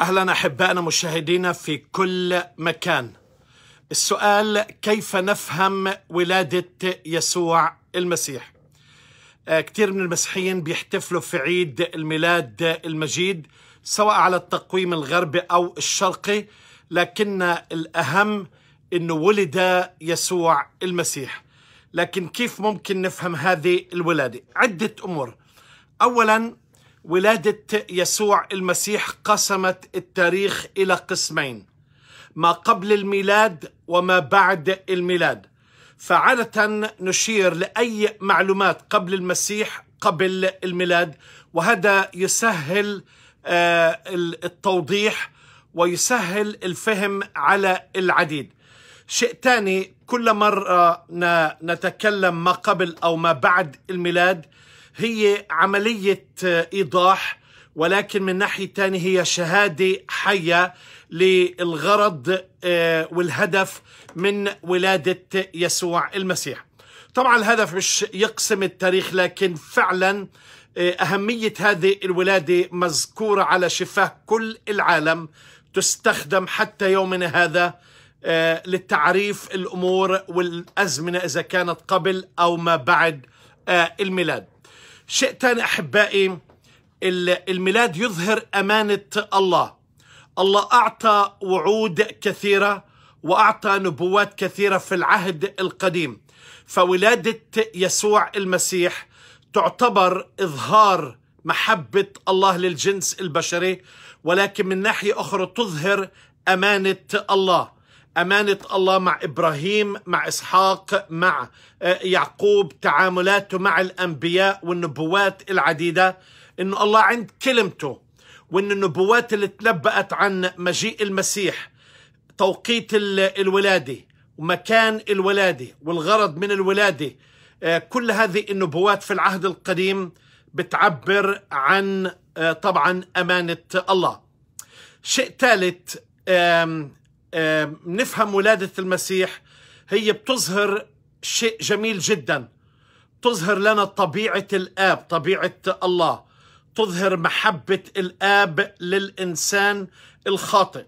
اهلا احبائنا مشاهدينا في كل مكان. السؤال كيف نفهم ولاده يسوع المسيح؟ آه، كثير من المسيحيين بيحتفلوا في عيد الميلاد المجيد سواء على التقويم الغربي او الشرقي، لكن الاهم انه ولد يسوع المسيح. لكن كيف ممكن نفهم هذه الولاده؟ عده امور. اولا ولادة يسوع المسيح قسمت التاريخ إلى قسمين ما قبل الميلاد وما بعد الميلاد فعادة نشير لأي معلومات قبل المسيح قبل الميلاد وهذا يسهل آه، التوضيح ويسهل الفهم على العديد شيء ثاني كل مرة نتكلم ما قبل أو ما بعد الميلاد هي عملية آه، إيضاح ولكن من ناحية تانية هي شهادة حية للغرض آه، والهدف من ولادة يسوع المسيح طبعا الهدف مش يقسم التاريخ لكن فعلا آه، أهمية هذه الولادة مذكورة على شفاه كل العالم تستخدم حتى يومنا هذا للتعريف الأمور والأزمنة إذا كانت قبل أو ما بعد الميلاد شيء ثاني أحبائي الميلاد يظهر أمانة الله الله أعطى وعود كثيرة وأعطى نبوات كثيرة في العهد القديم فولادة يسوع المسيح تعتبر إظهار محبة الله للجنس البشري ولكن من ناحية أخرى تظهر أمانة الله امانه الله مع ابراهيم مع اسحاق مع آه، يعقوب تعاملاته مع الانبياء والنبوات العديده انه الله عند كلمته وان النبوات اللي تنبأت عن مجيء المسيح توقيت الولاده ومكان الولاده والغرض من الولاده آه، كل هذه النبوات في العهد القديم بتعبر عن آه، طبعا امانه الله شيء ثالث نفهم ولادة المسيح هي بتظهر شيء جميل جدا تظهر لنا طبيعة الآب طبيعة الله تظهر محبة الآب للإنسان الخاطئ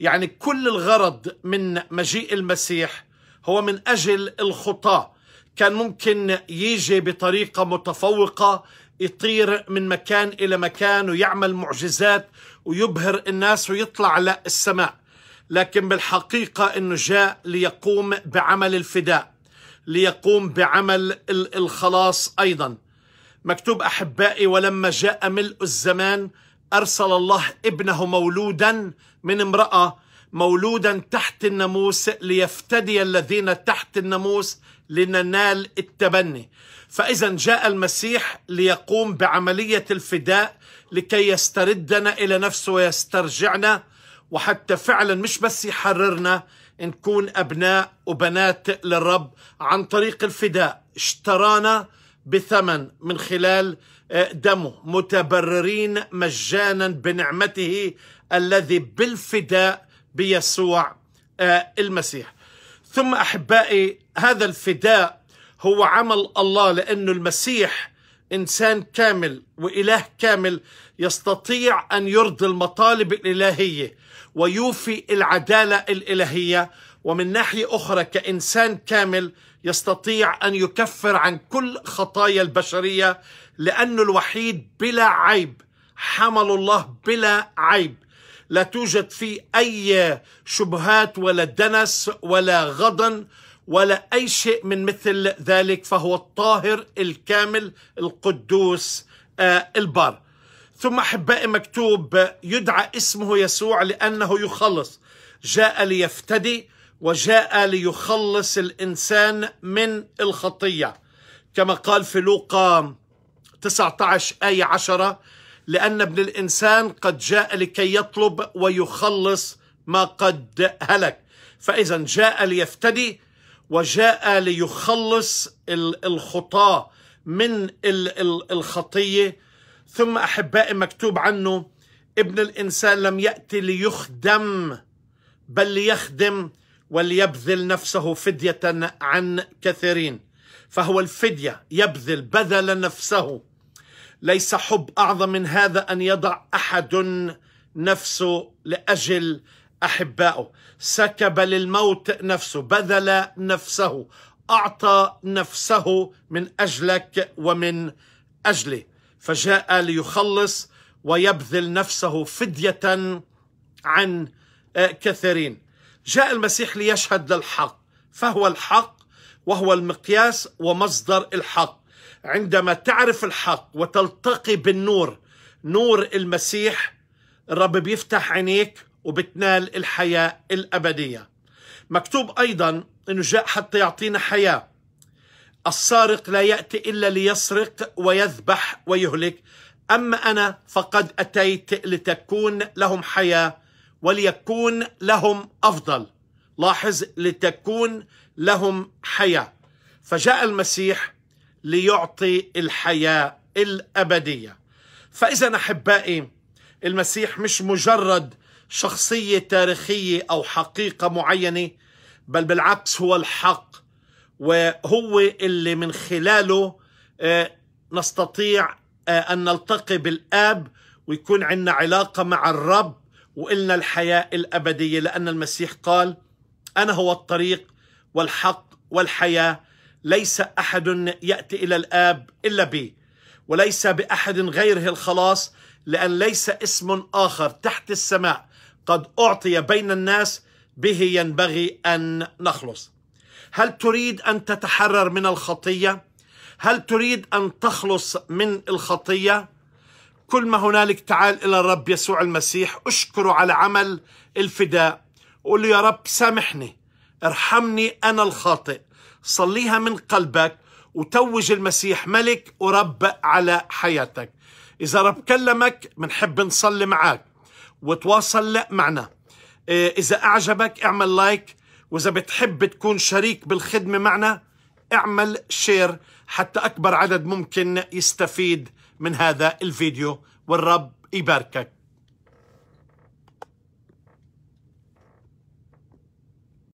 يعني كل الغرض من مجيء المسيح هو من أجل الخطاة كان ممكن يجي بطريقة متفوقة يطير من مكان إلى مكان ويعمل معجزات ويبهر الناس ويطلع للسماء لكن بالحقيقة أنه جاء ليقوم بعمل الفداء ليقوم بعمل الخلاص أيضا مكتوب أحبائي ولما جاء ملء الزمان أرسل الله ابنه مولودا من امرأة مولودا تحت الناموس ليفتدي الذين تحت الناموس لننال التبني فإذا جاء المسيح ليقوم بعملية الفداء لكي يستردنا إلى نفسه ويسترجعنا وحتى فعلا مش بس يحررنا نكون أبناء وبنات للرب عن طريق الفداء اشترانا بثمن من خلال آه، دمه متبررين مجانا بنعمته الذي بالفداء بيسوع آه، المسيح ثم أحبائي هذا الفداء هو عمل الله لأنه المسيح إنسان كامل وإله كامل يستطيع أن يرضي المطالب الإلهية ويوفي العدالة الإلهية ومن ناحية أخرى كإنسان كامل يستطيع أن يكفر عن كل خطايا البشرية لأنه الوحيد بلا عيب حمل الله بلا عيب لا توجد فيه أي شبهات ولا دنس ولا غضن ولا أي شيء من مثل ذلك فهو الطاهر الكامل القدوس آه، البار ثم أحبائي مكتوب يدعى اسمه يسوع لأنه يخلص جاء ليفتدي وجاء ليخلص الإنسان من الخطية كما قال في لوقا 19 آية 10 لأن ابن الإنسان قد جاء لكي يطلب ويخلص ما قد هلك فإذا جاء ليفتدي وجاء ليخلص الخطاة من الخطية ثم أحبائي مكتوب عنه ابن الإنسان لم يأتي ليخدم بل ليخدم وليبذل نفسه فدية عن كثيرين فهو الفدية يبذل بذل نفسه ليس حب أعظم من هذا أن يضع أحد نفسه لأجل أحبائه سكب للموت نفسه بذل نفسه أعطى نفسه من أجلك ومن أجلي فجاء ليخلص ويبذل نفسه فدية عن آه، كثيرين جاء المسيح ليشهد للحق فهو الحق وهو المقياس ومصدر الحق عندما تعرف الحق وتلتقي بالنور نور المسيح الرب بيفتح عينيك وبتنال الحياة الأبدية مكتوب أيضا أنه جاء حتى يعطينا حياة السارق لا يأتي إلا ليسرق ويذبح ويهلك أما أنا فقد أتيت لتكون لهم حياة وليكون لهم أفضل لاحظ لتكون لهم حياة فجاء المسيح ليعطي الحياة الأبدية فإذا أحبائي المسيح مش مجرد شخصيه تاريخيه او حقيقه معينه بل بالعكس هو الحق وهو اللي من خلاله آه، نستطيع آه، ان نلتقي بالاب ويكون عندنا علاقه مع الرب وإلنا الحياه الابديه لان المسيح قال انا هو الطريق والحق والحياه ليس احد ياتي الى الاب الا بي وليس باحد غيره الخلاص لان ليس اسم اخر تحت السماء قد أعطي بين الناس به ينبغي أن نخلص هل تريد أن تتحرر من الخطية؟ هل تريد أن تخلص من الخطية؟ كل ما هنالك تعال إلى الرب يسوع المسيح أشكره على عمل الفداء قول له يا رب سامحني ارحمني أنا الخاطئ صليها من قلبك وتوج المسيح ملك ورب على حياتك إذا رب كلمك بنحب نصلي معك وتواصل لا معنا إيه، إذا أعجبك اعمل لايك وإذا بتحب تكون شريك بالخدمة معنا اعمل شير حتى أكبر عدد ممكن يستفيد من هذا الفيديو والرب يباركك